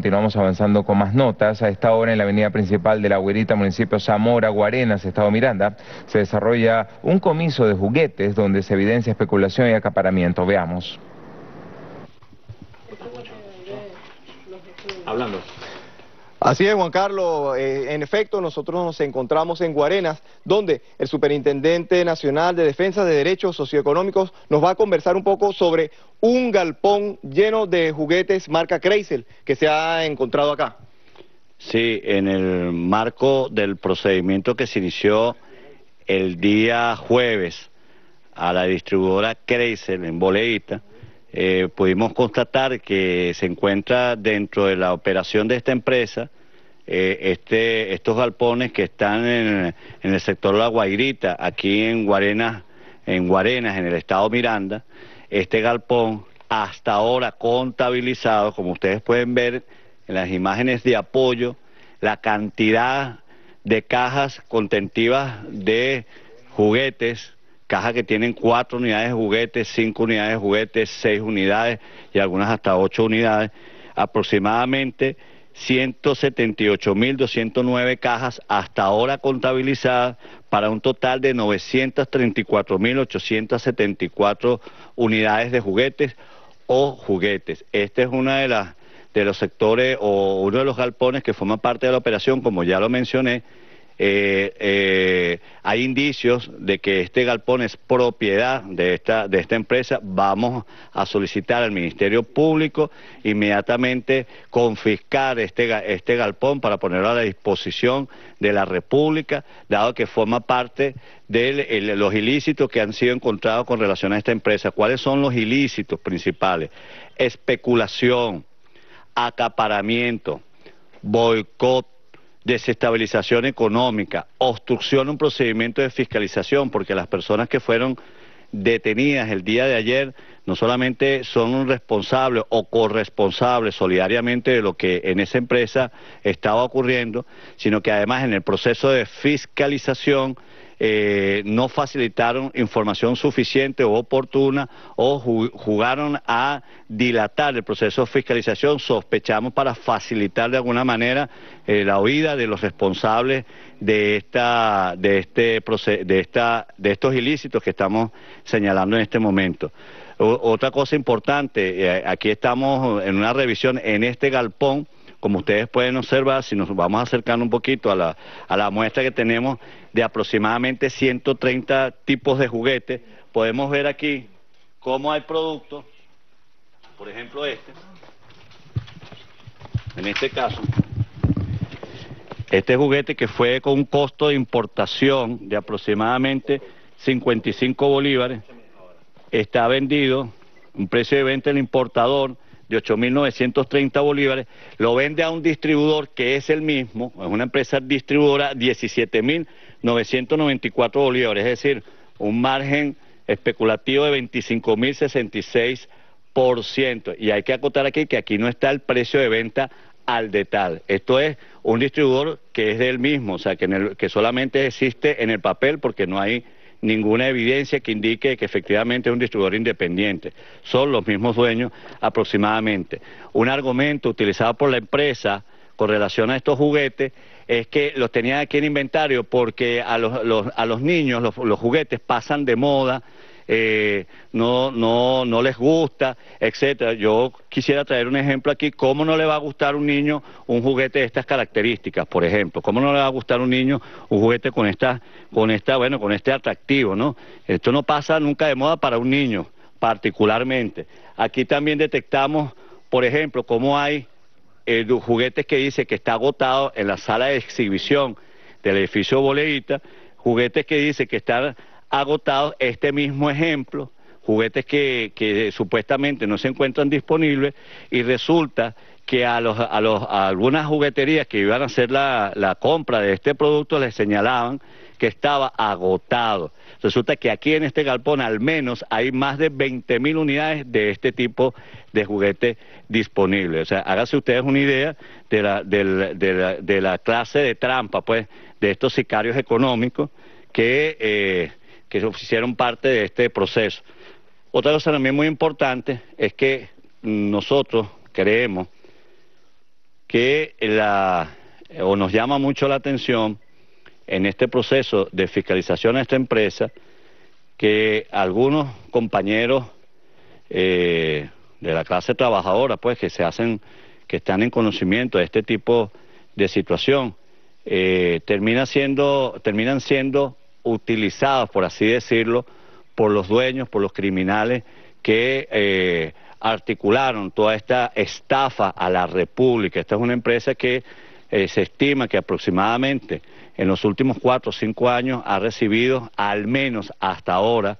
Continuamos avanzando con más notas. A esta hora en la avenida principal de La Huerita, municipio Zamora, Guarenas, Estado Miranda, se desarrolla un comiso de juguetes donde se evidencia especulación y acaparamiento. Veamos. Así es, Juan Carlos. Eh, en efecto, nosotros nos encontramos en Guarenas, donde el Superintendente Nacional de Defensa de Derechos Socioeconómicos nos va a conversar un poco sobre un galpón lleno de juguetes marca Kreisel que se ha encontrado acá. Sí, en el marco del procedimiento que se inició el día jueves a la distribuidora Kreisel en Boleíta, eh, pudimos constatar que se encuentra dentro de la operación de esta empresa eh, este, estos galpones que están en, en, el sector La Guairita, aquí en Guarenas, en Guarenas, en el estado Miranda, este galpón hasta ahora contabilizado, como ustedes pueden ver en las imágenes de apoyo, la cantidad de cajas contentivas de juguetes, cajas que tienen cuatro unidades de juguetes, cinco unidades de juguetes, seis unidades y algunas hasta ocho unidades, aproximadamente 178.209 cajas hasta ahora contabilizadas para un total de 934.874 unidades de juguetes o juguetes. Este es uno de, las, de los sectores o uno de los galpones que forman parte de la operación, como ya lo mencioné, eh, eh, hay indicios de que este galpón es propiedad de esta, de esta empresa, vamos a solicitar al Ministerio Público inmediatamente confiscar este, este galpón para ponerlo a la disposición de la República, dado que forma parte de los ilícitos que han sido encontrados con relación a esta empresa. ¿Cuáles son los ilícitos principales? Especulación, acaparamiento, boicot desestabilización económica, obstrucción a un procedimiento de fiscalización, porque las personas que fueron detenidas el día de ayer no solamente son responsables o corresponsables solidariamente de lo que en esa empresa estaba ocurriendo, sino que además en el proceso de fiscalización eh, no facilitaron información suficiente o oportuna o jugaron a dilatar el proceso de fiscalización, sospechamos para facilitar de alguna manera eh, la huida de los responsables de esta de este de esta de estos ilícitos que estamos señalando en este momento. otra cosa importante, eh, aquí estamos en una revisión en este galpón como ustedes pueden observar, si nos vamos acercando un poquito a la, a la muestra que tenemos de aproximadamente 130 tipos de juguetes, podemos ver aquí cómo hay productos, por ejemplo este, en este caso, este juguete que fue con un costo de importación de aproximadamente 55 bolívares, está vendido, un precio de venta del importador de 8.930 bolívares, lo vende a un distribuidor que es el mismo, es una empresa distribuidora, 17.994 bolívares, es decir, un margen especulativo de 25.066%. Y hay que acotar aquí que aquí no está el precio de venta al detalle. Esto es un distribuidor que es del mismo, o sea, que, en el, que solamente existe en el papel porque no hay ninguna evidencia que indique que efectivamente es un distribuidor independiente. Son los mismos dueños aproximadamente. Un argumento utilizado por la empresa con relación a estos juguetes es que los tenían aquí en inventario porque a los, niños los juguetes pasan de moda, eh, no, no, no les gusta, etcétera. Yo quisiera traer un ejemplo aquí, cómo no le va a gustar a un niño un juguete de estas características, por ejemplo, cómo no le va a gustar a un niño un juguete con esta, con esta, bueno, con este atractivo, ¿no? Esto no pasa nunca de moda para un niño, particularmente. Aquí también detectamos, por ejemplo, cómo hay eh, juguetes que dice que está agotado en la sala de exhibición del edificio Boleíta... juguetes que dice que están agotado este mismo ejemplo, juguetes que, que supuestamente no se encuentran disponibles y resulta que a, los, a, los, algunas jugueterías que iban a hacer la, la compra de este producto les señalaban que estaba agotado. Resulta que aquí en este galpón al menos hay más de 20.000 unidades de este tipo de juguete disponible. O sea, háganse ustedes una idea de la, de de la, clase de trampa, pues, de estos sicarios económicos que eh, que hicieron parte de este proceso. Otra cosa también muy importante es que nosotros creemos que la, o nos llama mucho la atención en este proceso de fiscalización a esta empresa que algunos compañeros eh, de la clase trabajadora, pues que se hacen, que están en conocimiento de este tipo de situación, eh, termina siendo, terminan siendo utilizados por así decirlo, por los dueños, por los criminales que eh, articularon toda esta estafa a la República. Esta es una empresa que eh, se estima que aproximadamente en los últimos cuatro o cinco años ha recibido al menos hasta ahora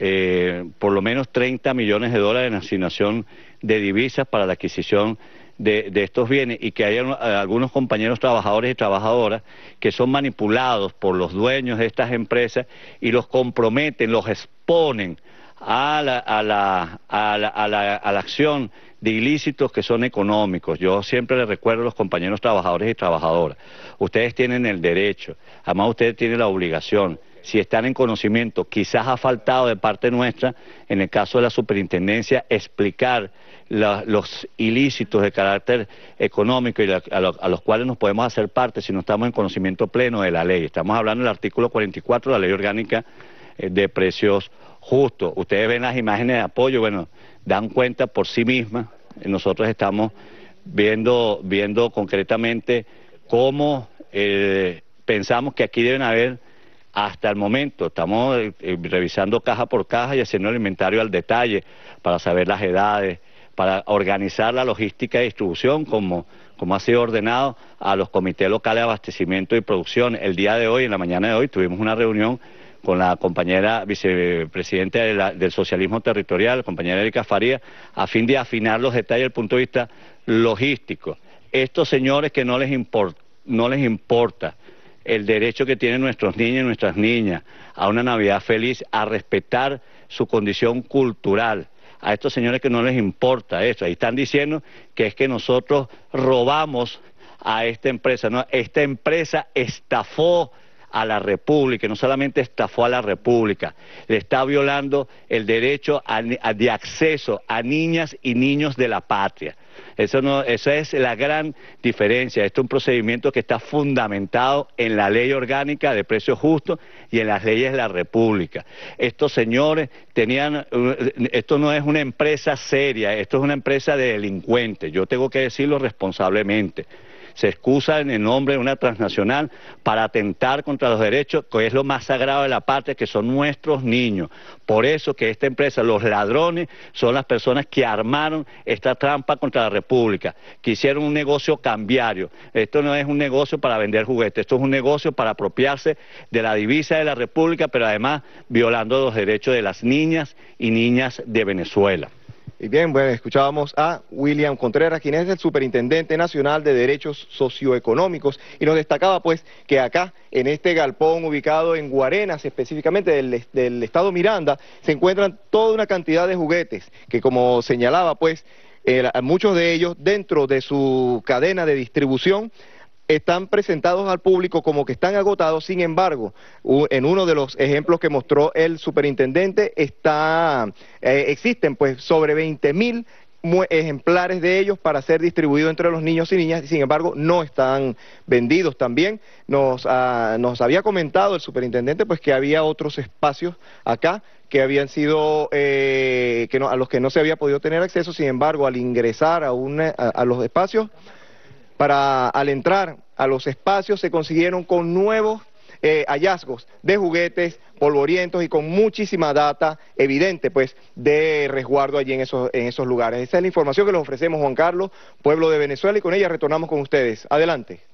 eh, por lo menos 30 millones de dólares en asignación de divisas para la adquisición de, estos bienes y que hay eh, algunos compañeros trabajadores y trabajadoras que son manipulados por los dueños de estas empresas y los comprometen, los exponen a la, a la, a la, a la, a la acción de ilícitos que son económicos. Yo siempre les recuerdo a los compañeros trabajadores y trabajadoras, ustedes tienen el derecho, además ustedes tienen la obligación si están en conocimiento, quizás ha faltado de parte nuestra, en el caso de la superintendencia, explicar los ilícitos de carácter económico y a, los cuales nos podemos hacer parte si no estamos en conocimiento pleno de la ley. Estamos hablando del artículo 44 de la Ley Orgánica eh, de Precios Justos. Ustedes ven las imágenes de apoyo, bueno, dan cuenta por sí mismas. Nosotros estamos viendo, viendo concretamente cómo eh, pensamos que aquí deben haber hasta el momento. Estamos eh, eh, revisando caja por caja y haciendo el inventario al detalle para saber las edades, para organizar la logística de distribución como, como ha sido ordenado a los comités locales de abastecimiento y producción. El día de hoy, en la mañana de hoy, tuvimos una reunión con la compañera vicepresidenta del socialismo territorial, compañera Erika Faría, a fin de afinar los detalles desde el punto de vista logístico. Estos señores que no les, no les importa el derecho que tienen nuestros niños y nuestras niñas a una Navidad feliz, a respetar su condición cultural. A estos señores que no les importa eso, ahí están diciendo que es que nosotros robamos a esta empresa, ¿no? Esta empresa estafó a la República, no solamente estafó a la República, le está violando el derecho de acceso a niñas y niños de la patria. Eso no, esa es la gran diferencia. Este es un procedimiento que está fundamentado en la ley orgánica de precios justos y en las leyes de la República. Estos señores tenían, eh, esto no es una empresa seria, esto es una empresa de delincuentes. Yo tengo que decirlo responsablemente se excusa en el nombre de una transnacional para atentar contra los derechos, que es lo más sagrado de la patria, que son nuestros niños. Por eso que esta empresa, los ladrones, son las personas que armaron esta trampa contra la República, que hicieron un negocio cambiario. Esto no es un negocio para vender juguetes, esto es un negocio para apropiarse de la divisa de la República, pero además violando los derechos de las niñas y niñas de Venezuela. Y bien, bueno, escuchábamos a William Contreras, quien es el Superintendente Nacional de Derechos Socioeconómicos, y nos destacaba pues que acá, en este galpón ubicado en Guarenas, específicamente del, estado Miranda, se encuentran toda una cantidad de juguetes que como señalaba pues, eh, muchos de ellos dentro de su cadena de distribución están presentados al público como que están agotados, sin embargo, en uno de los ejemplos que mostró el superintendente, está, eh, existen pues sobre 20.000 ejemplares de ellos para ser distribuidos entre los niños y niñas, sin embargo no están vendidos también. Nos, ah, nos había comentado el superintendente pues que había otros espacios acá que habían sido, eh, que a los que no se había podido tener acceso, sin embargo al ingresar a, a los espacios para al entrar a los espacios se consiguieron con nuevos eh, hallazgos de juguetes polvorientos y con muchísima data evidente pues de resguardo allí en esos, en esos lugares. Esa es la información que les ofrecemos Juan Carlos, pueblo de Venezuela, y con ella retornamos con ustedes. Adelante.